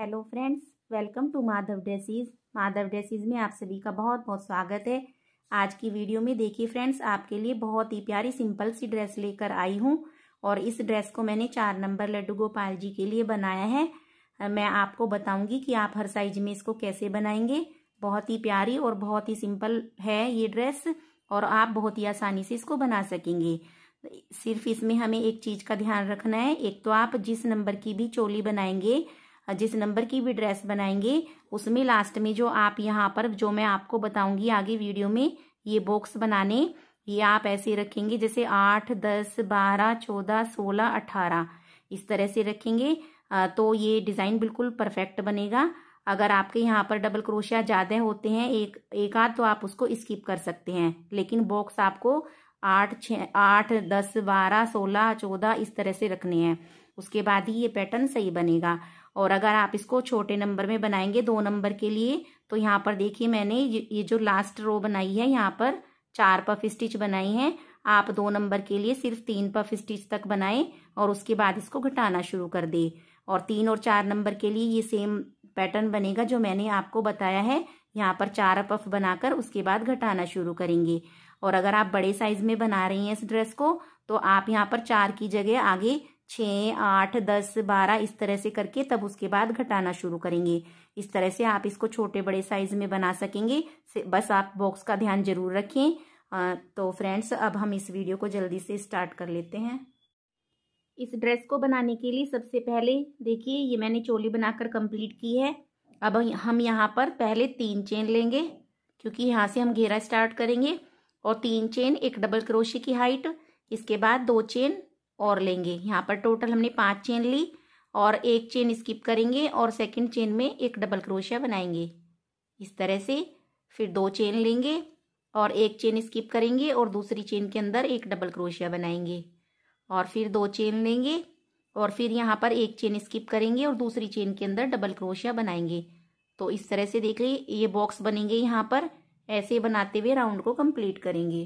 hello friends welcome to Madhav dresses Madhav dresses में आप सभी का बहुत बहुत स्वागत है आज की वीडियो में देखिए फ्रेंड्स आपके लिए बहुत ही प्यारी सिंपल सी ड्रेस लेकर आई हूँ और इस ड्रेस को मैंने चार नंबर लड्डू गोपाल जी के लिए बनाया है मैं आपको बताऊंगी कि आप हर साइज में इसको कैसे बनाएंगे बहुत ही प्यारी और बहुत ही सिंपल है ये ड्रेस और आप बहुत ही आसानी से इसको बना सकेंगे सिर्फ इसमें हमें एक चीज़ का ध्यान रखना है एक तो आप जिस नंबर की भी चोली बनाएंगे जिस नंबर की भी ड्रेस बनाएंगे उसमें लास्ट में जो आप यहाँ पर जो मैं आपको बताऊंगी आगे वीडियो में ये बॉक्स बनाने ये आप ऐसे रखेंगे जैसे आठ दस बारह चौदह सोलह अठारह इस तरह से रखेंगे तो ये डिज़ाइन बिल्कुल परफेक्ट बनेगा अगर आपके यहाँ पर डबल क्रोशिया ज़्यादा होते हैं एक एक आध तो आप उसको स्किप कर सकते हैं लेकिन बॉक्स आपको आठ छ आठ दस बारह सोलह चौदह इस तरह से रखने हैं उसके बाद ही ये पैटर्न सही बनेगा और अगर आप इसको छोटे नंबर में बनाएंगे दो नंबर के लिए तो यहाँ पर देखिए मैंने ये जो लास्ट रो बनाई है यहाँ पर चार पफ स्टिच बनाई है आप दो नंबर के लिए सिर्फ तीन पफ स्टिच तक बनाएं और उसके बाद इसको घटाना शुरू कर दें और तीन और चार नंबर के लिए ये सेम पैटर्न बनेगा जो मैंने आपको बताया है यहाँ पर चार पफ बनाकर उसके बाद घटाना शुरू करेंगे और अगर आप बड़े साइज में बना रही हैं इस ड्रेस को तो आप यहाँ पर चार की जगह आगे छ आठ दस बारह इस तरह से करके तब उसके बाद घटाना शुरू करेंगे इस तरह से आप इसको छोटे बड़े साइज में बना सकेंगे बस आप बॉक्स का ध्यान जरूर रखें तो फ्रेंड्स अब हम इस वीडियो को जल्दी से स्टार्ट कर लेते हैं इस ड्रेस को बनाने के लिए सबसे पहले देखिए ये मैंने चोली बनाकर कंप्लीट की है अब हम यहाँ पर पहले तीन चेन लेंगे क्योंकि यहाँ से हम घेरा स्टार्ट करेंगे और तीन चेन एक डबल क्रोशे की हाइट इसके बाद दो चेन और लेंगे यहाँ पर टोटल हमने पांच चेन ली और एक चेन स्किप करेंगे और सेकंड चेन में एक डबल क्रोशिया बनाएंगे इस तरह से फिर दो चेन लेंगे और एक चेन स्किप करेंगे और दूसरी चेन के अंदर एक डबल क्रोशिया बनाएंगे और फिर दो चेन लेंगे और फिर यहाँ पर एक चेन स्किप करेंगे और दूसरी चेन के अंदर डबल क्रोशिया बनाएंगे तो इस तरह से देख ये बॉक्स बनेंगे यहाँ पर ऐसे बनाते हुए राउंड को कंप्लीट करेंगे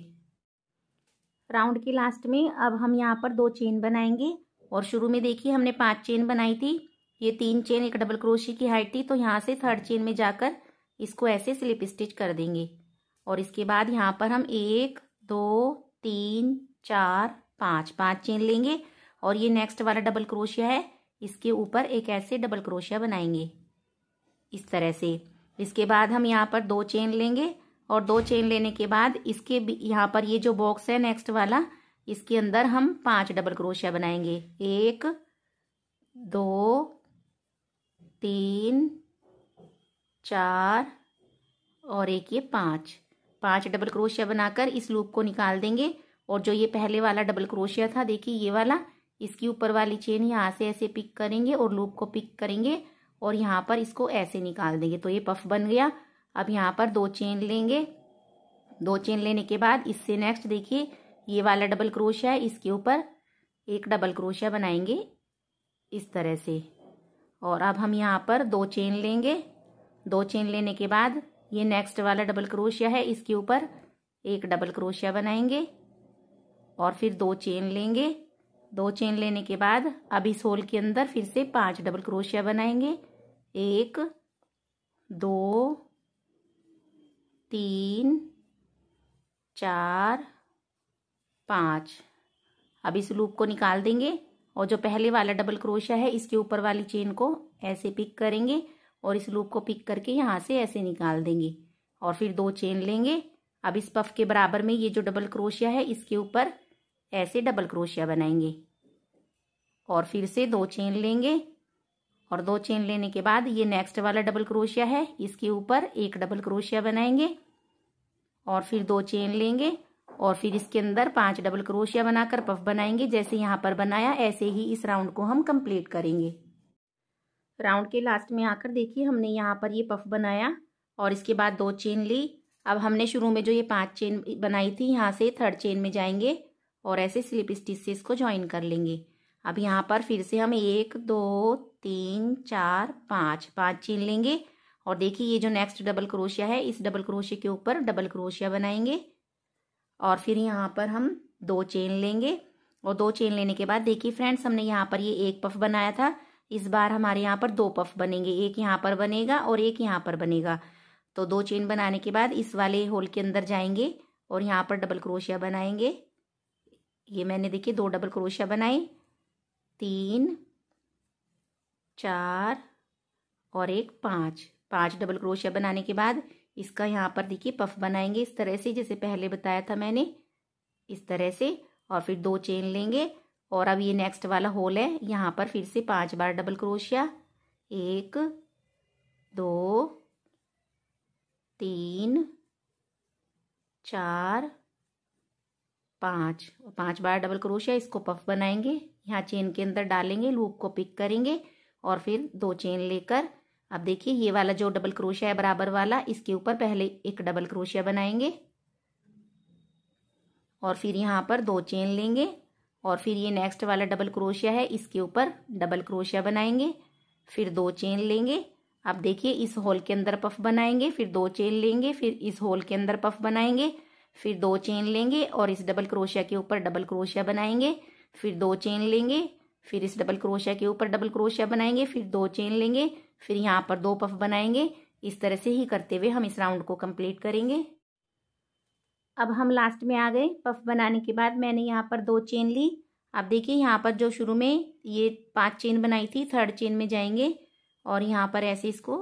राउंड की लास्ट में अब हम यहाँ पर दो चेन बनाएंगे और शुरू में देखिए हमने पांच चेन बनाई थी ये तीन चेन एक डबल क्रोशी की हाइट थी तो यहाँ से थर्ड चेन में जाकर इसको ऐसे स्लिप स्टिच कर देंगे और इसके बाद यहाँ पर हम एक दो तीन चार पाँच पाँच चेन लेंगे और ये नेक्स्ट वाला डबल क्रोशिया है इसके ऊपर एक ऐसे डबल क्रोशिया बनाएंगे इस तरह से इसके बाद हम यहाँ पर दो चेन लेंगे और दो चेन लेने के बाद इसके यहाँ पर ये जो बॉक्स है नेक्स्ट वाला इसके अंदर हम पांच डबल क्रोशिया बनाएंगे एक दो तीन चार और एक ये पांच पांच डबल क्रोशिया बनाकर इस लूप को निकाल देंगे और जो ये पहले वाला डबल क्रोशिया था देखिए ये वाला इसकी ऊपर वाली चेन यहाँ से ऐसे पिक करेंगे और लूप को पिक करेंगे और यहाँ पर इसको ऐसे निकाल देंगे तो ये पफ बन गया अब यहाँ पर दो चेन लेंगे दो चेन लेने के बाद इससे नेक्स्ट देखिए ये वाला डबल क्रोशिया है इसके ऊपर एक डबल क्रोशिया बनाएंगे इस तरह से और अब हम यहाँ पर दो चेन लेंगे दो चेन लेने के बाद ये नेक्स्ट वाला डबल क्रोशिया है इसके ऊपर एक डबल क्रोशिया बनाएंगे और फिर दो चेन लेंगे दो चेन लेने के बाद अब इस होल के अंदर फिर से पांच डबल क्रोशिया बनाएंगे एक दो तीन चार पाँच अब इस लूप को निकाल देंगे और जो पहले वाला डबल क्रोशिया है इसके ऊपर वाली चेन को ऐसे पिक करेंगे और इस लूप को पिक करके यहाँ से ऐसे निकाल देंगे और फिर दो चेन लेंगे अब इस पफ के बराबर में ये जो डबल क्रोशिया है इसके ऊपर ऐसे डबल क्रोशिया बनाएंगे और फिर से दो चेन लेंगे और दो चेन लेने के बाद ये नेक्स्ट वाला डबल क्रोशिया है इसके ऊपर एक डबल क्रोशिया बनाएंगे और फिर दो चेन लेंगे और फिर इसके अंदर पांच डबल क्रोशिया बनाकर पफ बनाएंगे जैसे यहाँ पर बनाया ऐसे ही इस राउंड को हम कंप्लीट करेंगे राउंड के लास्ट में आकर देखिए हमने यहाँ पर ये पफ बनाया और इसके बाद दो चेन ली अब हमने शुरू में जो ये पांच चेन बनाई थी यहाँ से थर्ड चेन में जाएंगे और ऐसे स्लिप स्टिच से इसको ज्वाइन कर लेंगे अब यहाँ पर फिर से हम एक दो तीन चार पाँच पाँच चीन लेंगे और देखिए ये जो नेक्स्ट डबल क्रोशिया है इस डबल क्रोशिया के ऊपर डबल क्रोशिया बनाएंगे और फिर यहाँ पर हम दो चेन लेंगे और दो चेन लेने के बाद देखिए फ्रेंड्स हमने यहाँ पर ये एक पफ बनाया था इस बार हमारे यहाँ पर दो पफ बनेंगे एक यहाँ पर बनेगा और एक यहाँ पर बनेगा तो दो चेन बनाने के बाद इस वाले होल के अंदर जाएंगे और यहाँ पर डबल क्रोशिया बनाएंगे ये मैंने देखिए दो डबल क्रोशिया बनाए तीन चार और एक पाँच पाँच डबल क्रोशिया बनाने के बाद इसका यहाँ पर देखिए पफ बनाएंगे इस तरह से जैसे पहले बताया था मैंने इस तरह से और फिर दो चेन लेंगे और अब ये नेक्स्ट वाला होल है यहाँ पर फिर से पांच बार डबल क्रोशिया एक दो तीन चार पाँच पांच बार डबल क्रोशिया इसको पफ बनाएंगे यहाँ चेन के अंदर डालेंगे लूप को पिक करेंगे और फिर दो चेन लेकर अब देखिए ये वाला जो डबल क्रोशिया है बराबर वाला इसके ऊपर पहले एक डबल क्रोशिया बनाएंगे और फिर यहाँ पर दो चेन लेंगे और फिर ये नेक्स्ट वाला डबल क्रोशिया है इसके ऊपर डबल क्रोशिया बनाएंगे फिर दो चेन लेंगे अब देखिए इस होल के अंदर पफ बनाएंगे फिर दो चेन लेंगे फिर इस होल के अंदर पफ बनाएंगे फिर दो चेन लेंगे और इस डबल क्रोशिया के ऊपर डबल क्रोशिया बनाएंगे फिर दो चेन लेंगे फिर इस डबल क्रोशिया के ऊपर डबल क्रोशिया बनाएंगे फिर दो चेन लेंगे फिर यहाँ पर दो पफ बनाएंगे इस तरह से ही करते हुए हम इस राउंड को कंप्लीट करेंगे अब हम लास्ट में आ गए पफ बनाने के बाद मैंने यहाँ पर दो चेन ली अब देखिए यहाँ पर जो शुरू में ये पांच चेन बनाई थी थर्ड चेन में जाएंगे और यहाँ पर ऐसे इसको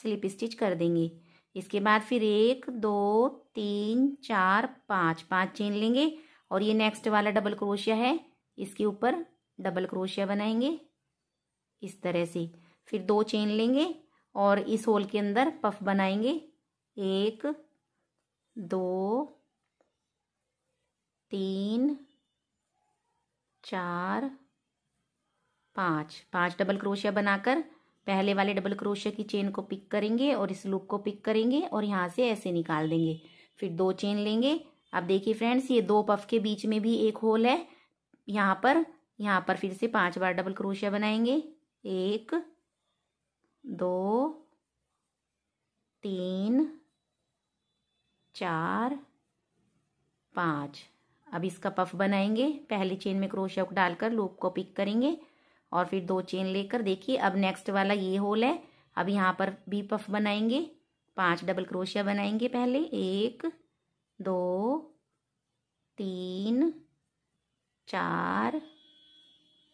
स्लिप स्टिच कर देंगे इसके बाद फिर एक दो तीन चार पाँच पाँच चेन लेंगे और ये नेक्स्ट वाला डबल क्रोशिया है इसके ऊपर डबल क्रोशिया बनाएंगे इस तरह से फिर दो चेन लेंगे और इस होल के अंदर पफ बनाएंगे एक दो तीन चार पाँच पांच डबल क्रोशिया बनाकर पहले वाले डबल क्रोशिया की चेन को पिक करेंगे और इस लूप को पिक करेंगे और यहाँ से ऐसे निकाल देंगे फिर दो चेन लेंगे अब देखिए फ्रेंड्स ये दो पफ के बीच में भी एक होल है यहाँ पर यहाँ पर फिर से पांच बार डबल क्रोशिया बनाएंगे एक दो तीन चार पाँच अब इसका पफ बनाएंगे पहली चेन में क्रोशिया को डालकर लूप को पिक करेंगे और फिर दो चेन लेकर देखिए अब नेक्स्ट वाला ये होल है अब यहाँ पर भी पफ बनाएंगे पांच डबल क्रोशिया बनाएंगे पहले एक दो तीन चार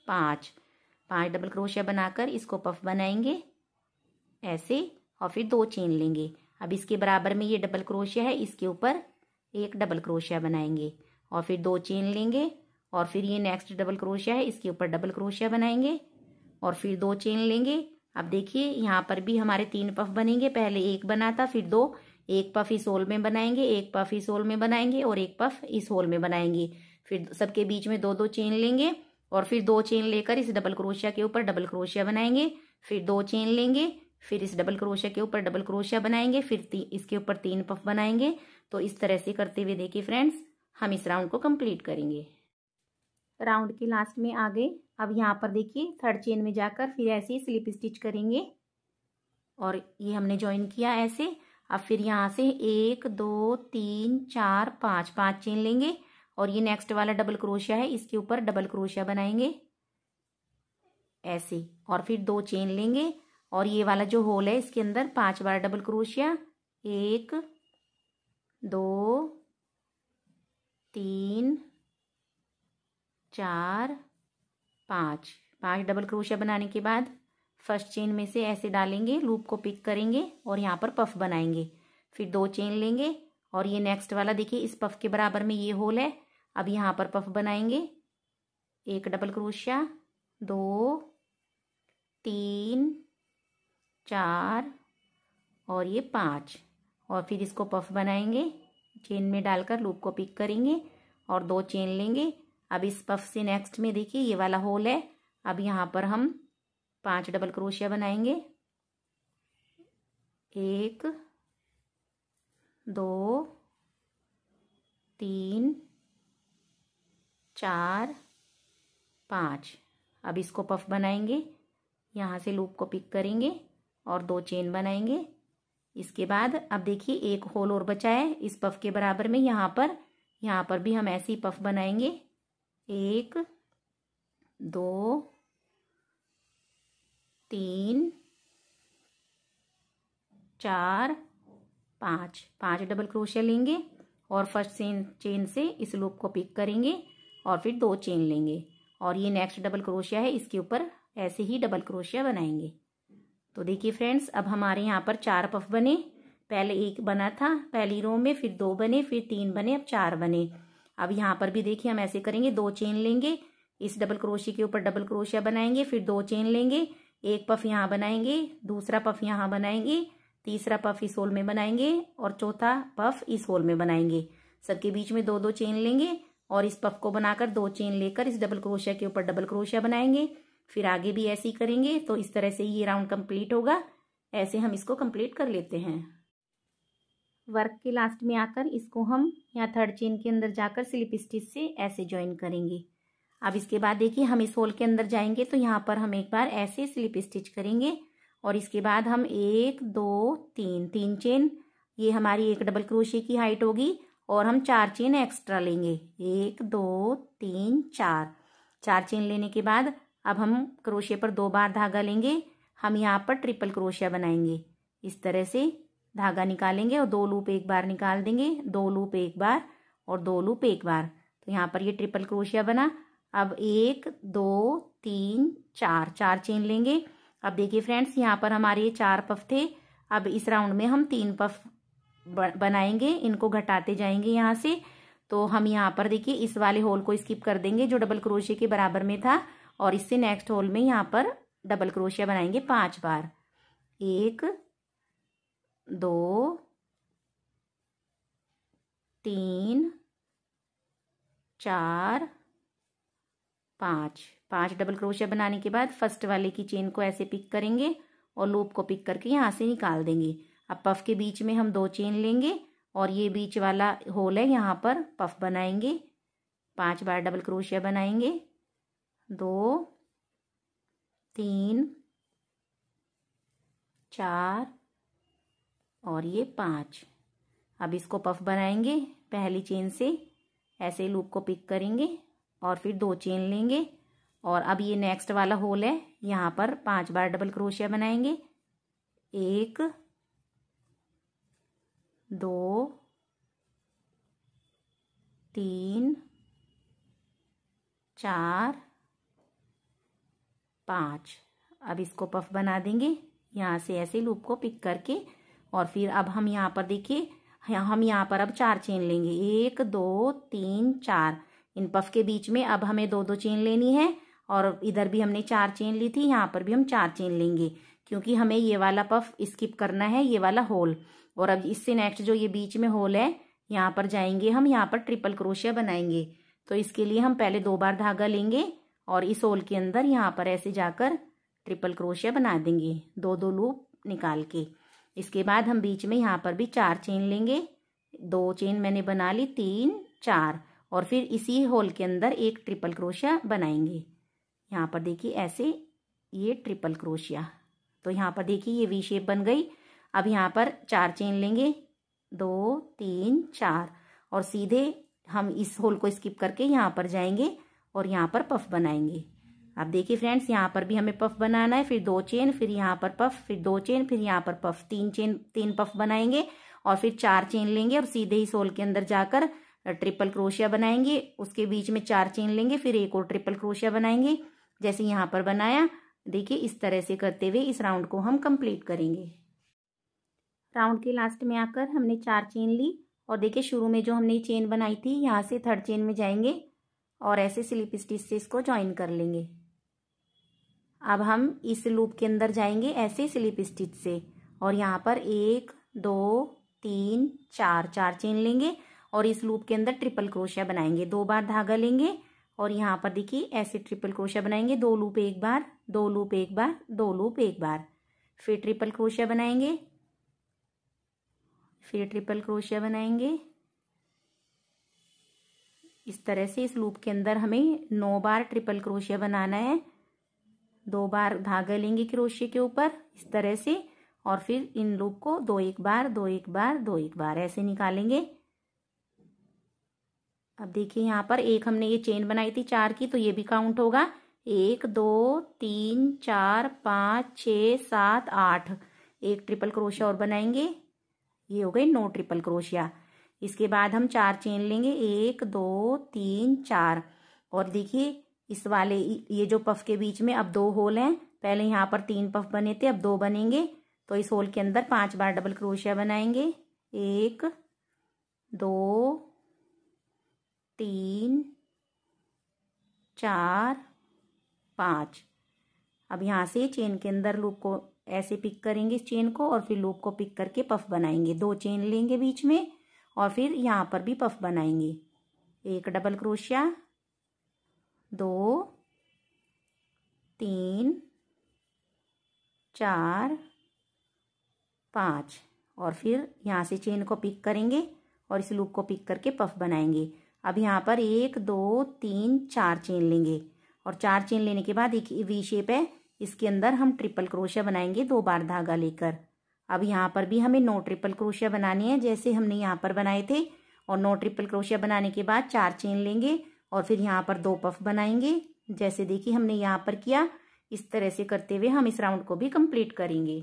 पाँच पांच डबल क्रोशिया बनाकर इसको पफ बनाएंगे ऐसे और फिर दो चेन लेंगे अब इसके बराबर में ये डबल क्रोशिया है इसके ऊपर एक डबल क्रोशिया बनाएंगे और फिर दो चेन लेंगे और फिर ये नेक्स्ट डबल क्रोशिया है इसके ऊपर डबल क्रोशिया बनाएंगे और फिर दो चेन लेंगे अब देखिए यहाँ पर भी हमारे तीन पफ बनेंगे पहले एक बना था फिर दो एक पफ इस होल में बनाएंगे एक पफ इस होल में बनाएंगे और एक पफ इस होल में बनाएंगे फिर सबके बीच में दो दो चेन लेंगे और फिर दो चेन लेकर इस डबल क्रोशिया के ऊपर डबल क्रोशिया बनाएंगे फिर दो चेन लेंगे फिर इस डबल क्रोशिया के ऊपर डबल क्रोशिया बनाएंगे फिर ती, इसके ऊपर तीन पफ बनाएंगे तो इस तरह से करते हुए देखिए फ्रेंड्स हम इस राउंड को कंप्लीट करेंगे राउंड के लास्ट में आ गए अब यहाँ पर देखिए थर्ड चेन में जाकर फिर ऐसे ही स्लिप स्टिच करेंगे और ये हमने ज्वाइन किया ऐसे अब फिर यहाँ से एक दो तीन चार पाँच पाँच चेन लेंगे और ये नेक्स्ट वाला डबल क्रोशिया है इसके ऊपर डबल क्रोशिया बनाएंगे ऐसे और फिर दो चेन लेंगे और ये वाला जो होल है इसके अंदर पांच बार डबल क्रोशिया एक दो तीन चार पांच पांच डबल क्रोशिया बनाने के बाद फर्स्ट चेन में से ऐसे डालेंगे लूप को पिक करेंगे और यहाँ पर पफ बनाएंगे फिर दो चेन लेंगे और ये नेक्स्ट वाला देखिए इस पफ के बराबर में ये होल है अब यहाँ पर पफ बनाएंगे एक डबल क्रोशिया दो तीन चार और ये पाँच और फिर इसको पफ बनाएंगे चेन में डालकर लूप को पिक करेंगे और दो चेन लेंगे अब इस पफ से नेक्स्ट में देखिए ये वाला होल है अब यहाँ पर हम पांच डबल क्रोशिया बनाएंगे एक दो तीन चार पाँच अब इसको पफ बनाएंगे यहाँ से लूप को पिक करेंगे और दो चेन बनाएंगे इसके बाद अब देखिए एक होल और बचा है इस पफ के बराबर में यहाँ पर यहाँ पर भी हम ऐसे ही पफ बनाएंगे एक दो तीन चार पाँच पाँच डबल क्रोशिया लेंगे और फर्स्ट चेन चेन से इस लूप को पिक करेंगे और फिर दो चेन लेंगे और ये नेक्स्ट डबल क्रोशिया है इसके ऊपर ऐसे ही डबल क्रोशिया बनाएंगे तो देखिए फ्रेंड्स अब हमारे यहाँ पर चार पफ बने पहले एक बना था पहली रो में फिर दो बने फिर तीन बने अब चार बने अब यहाँ पर भी देखिए हम ऐसे करेंगे दो चेन लेंगे इस डबल क्रोशिया के ऊपर डबल क्रोशिया बनाएंगे फिर दो चेन लेंगे एक पफ यहाँ बनाएंगे दूसरा पफ यहाँ बनाएंगे तीसरा पफ इस होल में बनाएंगे और चौथा पफ इस होल में बनाएंगे सबके बीच में दो दो चेन लेंगे और इस पफ को बनाकर दो चेन लेकर इस डबल क्रोशिया के ऊपर डबल क्रोशिया बनाएंगे फिर आगे भी ऐसे ही करेंगे तो इस तरह से ये राउंड कंप्लीट होगा ऐसे हम इसको कंप्लीट कर लेते हैं वर्क के लास्ट में आकर इसको हम यहाँ थर्ड चेन के अंदर जाकर स्लिप स्टिच से ऐसे ज्वाइन करेंगे अब इसके बाद देखिए हम इस होल के अंदर जाएंगे तो यहाँ पर हम एक बार ऐसे स्लिप स्टिच करेंगे और इसके बाद हम एक दो तीन तीन चेन ये हमारी एक डबल क्रोशे की हाइट होगी और हम चार चेन एक्स्ट्रा लेंगे एक दो तीन चार चार चेन लेने के बाद अब हम क्रोशिया पर दो बार धागा लेंगे हम यहाँ पर ट्रिपल क्रोशिया बनाएंगे इस तरह से धागा निकालेंगे और दो लूप एक बार निकाल देंगे दो लूप एक बार और दो लूप एक बार तो यहाँ पर ये ट्रिपल क्रोशिया बना अब एक दो तीन चार चार चेन लेंगे अब देखिए फ्रेंड्स यहाँ पर हमारे ये चार पफ थे अब इस राउंड में हम तीन पफ बनाएंगे इनको घटाते जाएंगे यहाँ से तो हम यहाँ पर देखिए इस वाले होल को स्किप कर देंगे जो डबल क्रोशिया के बराबर में था और इससे नेक्स्ट होल में यहाँ पर डबल क्रोशिया बनाएंगे पांच बार एक दो तीन चार पांच पांच डबल क्रोशिया बनाने के बाद फर्स्ट वाले की चेन को ऐसे पिक करेंगे और लूप को पिक करके यहाँ से निकाल देंगे अब पफ के बीच में हम दो चेन लेंगे और ये बीच वाला होल है यहाँ पर पफ बनाएंगे पांच बार डबल क्रोशिया बनाएंगे दो तीन चार और ये पाँच अब इसको पफ बनाएंगे पहली चेन से ऐसे लूप को पिक करेंगे और फिर दो चेन लेंगे और अब ये नेक्स्ट वाला होल है यहाँ पर पांच बार डबल क्रोशिया बनाएंगे एक दो तीन चार पाँच अब इसको पफ बना देंगे यहाँ से ऐसे लूप को पिक करके और फिर अब हम यहाँ पर देखिए हम यहाँ पर अब चार चेन लेंगे एक दो तीन चार इन पफ के बीच में अब हमें दो दो चेन लेनी है और इधर भी हमने चार चेन ली थी यहाँ पर भी हम चार चेन लेंगे क्योंकि हमें ये वाला पफ स्किप करना है ये वाला होल और अब इससे नेक्स्ट जो ये बीच में होल है यहाँ पर जाएंगे हम यहाँ पर ट्रिपल क्रोशिया बनाएंगे तो इसके लिए हम पहले दो बार धागा लेंगे और इस होल के अंदर यहाँ पर ऐसे जाकर ट्रिपल क्रोशिया बना देंगे दो दो लूप निकाल के इसके बाद हम बीच में यहाँ पर भी चार चेन लेंगे दो चेन मैंने बना ली तीन चार और फिर इसी होल के अंदर एक ट्रिपल क्रोशिया बनाएंगे यहाँ पर देखिए ऐसे ये ट्रिपल क्रोशिया तो यहाँ पर देखिए ये वी शेप बन गई अब यहाँ पर चार चेन लेंगे दो तीन चार और सीधे हम इस होल को स्किप करके यहाँ पर जाएंगे और यहाँ पर पफ बनाएंगे अब देखिए फ्रेंड्स यहाँ पर भी हमें पफ बनाना है फिर दो चेन फिर यहाँ पर पफ फिर दो चेन फिर यहाँ पर पफ तीन चेन तीन पफ बनाएंगे और फिर चार चेन लेंगे और सीधे ही सोल के अंदर जाकर ट्रिपल क्रोशिया बनाएंगे उसके बीच में चार चेन लेंगे फिर एक और ट्रिपल क्रोशिया बनाएंगे जैसे यहाँ पर बनाया देखिए इस तरह से करते हुए इस राउंड को हम कंप्लीट करेंगे राउंड के लास्ट में आकर हमने चार चेन ली और देखिए शुरू में जो हमने चेन बनाई थी यहाँ से थर्ड चेन में जाएंगे और ऐसे स्लिप स्टिच से इसको ज्वाइन कर लेंगे अब हम इस लूप के अंदर जाएंगे ऐसे स्लिप स्टिच से और यहाँ पर एक दो तीन चार चार चेन लेंगे और इस लूप के अंदर ट्रिपल क्रोशिया बनाएंगे दो बार धागा लेंगे और यहाँ पर देखिए ऐसे ट्रिपल क्रोशिया बनाएंगे दो लूप एक बार दो लूप एक बार दो लूप एक बार फिर ट्रिपल क्रोशिया बनाएंगे फिर ट्रिपल क्रोशिया बनाएंगे इस तरह से इस लूप के अंदर हमें नौ बार ट्रिपल क्रोशिया बनाना है दो बार धागा लेंगे क्रोशिया के ऊपर इस तरह से और फिर इन लूप को दो एक बार दो एक बार दो एक बार ऐसे निकालेंगे अब देखिए यहाँ पर एक हमने ये चेन बनाई थी चार की तो ये भी काउंट होगा एक दो तीन चार पाँच छ सात आठ एक ट्रिपल क्रोशिया और बनाएंगे ये हो गई नो ट्रिपल क्रोशिया इसके बाद हम चार चेन लेंगे एक दो तीन चार और देखिए इस वाले ये जो पफ के बीच में अब दो होल हैं पहले यहाँ पर तीन पफ बने थे अब दो बनेंगे तो इस होल के अंदर पांच बार डबल क्रोशिया बनाएंगे एक दो तीन चार पाँच अब यहाँ से चेन के अंदर लूप को ऐसे पिक करेंगे इस चेन को और फिर लूप को पिक करके पफ बनाएंगे दो चेन लेंगे बीच में और फिर यहाँ पर भी पफ बनाएंगे एक डबल क्रोशिया दो तीन चार पाँच और फिर यहाँ से चेन को पिक करेंगे और इस लूप को पिक करके पफ बनाएंगे अब यहाँ पर एक दो तीन चार चेन लेंगे और चार चेन लेने के बाद एक वी शेप है इसके अंदर हम ट्रिपल क्रोशिया बनाएंगे दो बार धागा लेकर अब यहाँ पर भी हमें नौ ट्रिपल क्रोशिया बनानी है जैसे हमने यहाँ पर बनाए थे और नौ ट्रिपल क्रोशिया बनाने के बाद चार चेन लेंगे और फिर यहाँ पर दो पफ बनाएंगे जैसे देखिए हमने यहाँ पर किया इस तरह से करते हुए हम इस राउंड को भी कंप्लीट करेंगे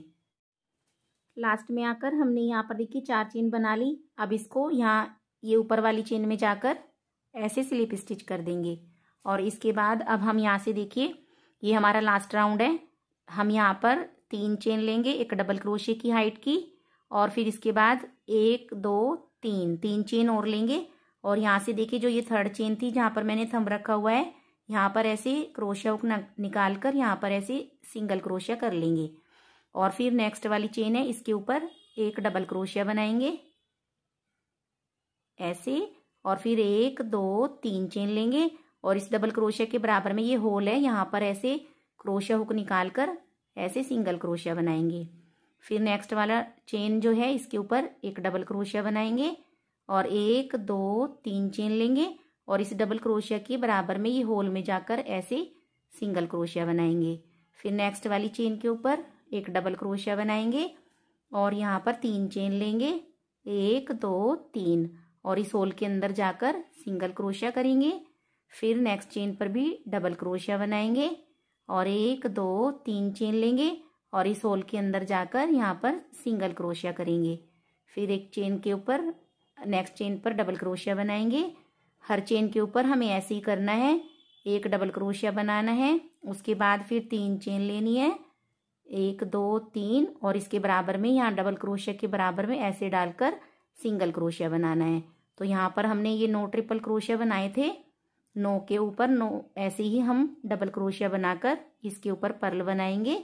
लास्ट में आकर हमने यहाँ पर देखिए चार चेन बना ली अब इसको यहाँ ये ऊपर वाली चेन में जाकर ऐसे स्लिप स्टिच कर देंगे और इसके बाद अब हम यहाँ से देखिए ये हमारा लास्ट राउंड है हम यहाँ पर तीन चेन लेंगे एक डबल क्रोशे की हाइट की और फिर इसके बाद एक दो तीन तीन चेन और लेंगे और यहाँ से देखिए जो ये थर्ड चेन थी जहाँ पर मैंने थम रखा हुआ है यहाँ पर ऐसे क्रोशिया निकाल कर यहाँ पर ऐसे सिंगल क्रोशिया कर लेंगे और फिर नेक्स्ट वाली चेन है इसके ऊपर एक डबल क्रोशिया बनाएंगे ऐसे और फिर एक दो तीन चेन लेंगे और इस डबल क्रोशिया के बराबर में ये होल है यहाँ पर ऐसे क्रोशिया हुक निकाल कर ऐसे सिंगल क्रोशिया बनाएंगे फिर नेक्स्ट वाला चेन जो है इसके ऊपर एक डबल क्रोशिया बनाएंगे और एक दो तीन चेन लेंगे और इस डबल क्रोशिया के बराबर में ये होल में जाकर ऐसे सिंगल क्रोशिया बनाएंगे फिर नेक्स्ट वाली चेन के ऊपर एक डबल क्रोशिया बनाएंगे और यहाँ पर तीन चेन लेंगे एक दो तीन और इस होल के अंदर जाकर सिंगल क्रोशिया करेंगे फिर नेक्स्ट चेन पर भी डबल क्रोशिया बनाएंगे और एक दो तीन चेन लेंगे और इस होल के अंदर जाकर यहाँ पर सिंगल क्रोशिया करेंगे फिर एक चेन के ऊपर नेक्स्ट चेन पर डबल क्रोशिया बनाएंगे हर चेन के ऊपर हमें ऐसे ही करना है एक डबल क्रोशिया बनाना है उसके बाद फिर तीन चेन लेनी है एक दो तीन और इसके बराबर में यहाँ डबल क्रोशिया के बराबर में ऐसे डालकर सिंगल क्रोशिया बनाना है तो यहाँ पर हमने ये नो ट्रिपल क्रोशिया बनाए थे नौ के ऊपर नौ ऐसे ही हम डबल क्रोशिया बनाकर इसके ऊपर पर्ल बनाएंगे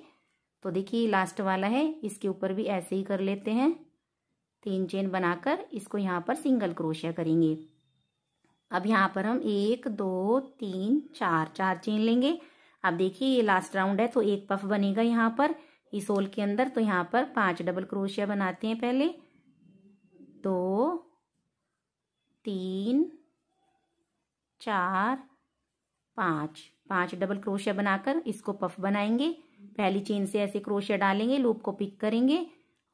तो देखिए लास्ट वाला है इसके ऊपर भी ऐसे ही कर लेते हैं तीन चेन बनाकर इसको यहाँ पर सिंगल क्रोशिया करेंगे अब यहाँ पर हम एक दो तीन चार चार चेन लेंगे अब देखिए ये लास्ट राउंड है तो एक पफ बनेगा यहाँ पर इस होल के अंदर तो यहाँ पर पांच डबल क्रोशिया बनाते हैं पहले दो तीन चार पांच पांच डबल क्रोशिया बनाकर इसको पफ बनाएंगे पहली चेन से ऐसे क्रोशिया डालेंगे लूप को पिक करेंगे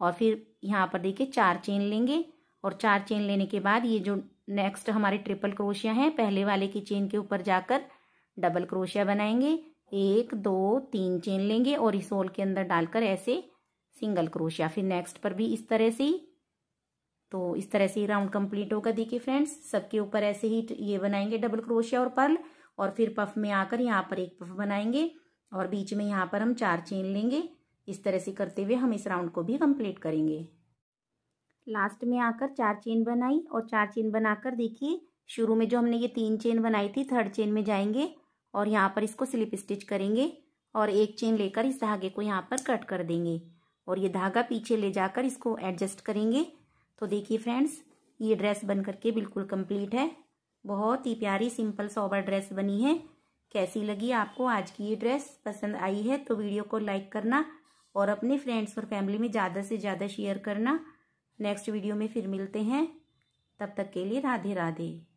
और फिर यहाँ पर देखिए चार चेन लेंगे और चार चेन लेने के बाद ये जो नेक्स्ट हमारे ट्रिपल क्रोशिया हैं पहले वाले की चेन के ऊपर जाकर डबल क्रोशिया बनाएंगे एक दो तीन चेन लेंगे और इस होल के अंदर डालकर ऐसे सिंगल क्रोशिया फिर नेक्स्ट पर भी इस तरह से ही तो इस तरह से राउंड कंप्लीट होगा देखिए फ्रेंड्स सबके ऊपर ऐसे ही ये बनाएंगे डबल क्रोशिया और पर्ल और फिर पफ में आकर यहाँ पर एक पफ बनाएंगे और बीच में यहाँ पर हम चार चेन लेंगे इस तरह से करते हुए हम इस राउंड को भी कंप्लीट करेंगे लास्ट में आकर चार चेन बनाई और चार चेन बनाकर देखिए शुरू में जो हमने ये तीन चेन बनाई थी थर्ड चेन में जाएंगे और यहाँ पर इसको स्लिप स्टिच करेंगे और एक चेन लेकर इस धागे को यहाँ पर कट कर देंगे और ये धागा पीछे ले जाकर इसको एडजस्ट करेंगे तो देखिए फ्रेंड्स ये ड्रेस बन करके बिल्कुल कंप्लीट है बहुत ही प्यारी सिंपल सोबर ड्रेस बनी है कैसी लगी आपको आज की ये ड्रेस पसंद आई है तो वीडियो को लाइक करना और अपने फ्रेंड्स और फैमिली में ज़्यादा से ज़्यादा शेयर करना नेक्स्ट वीडियो में फिर मिलते हैं तब तक के लिए राधे राधे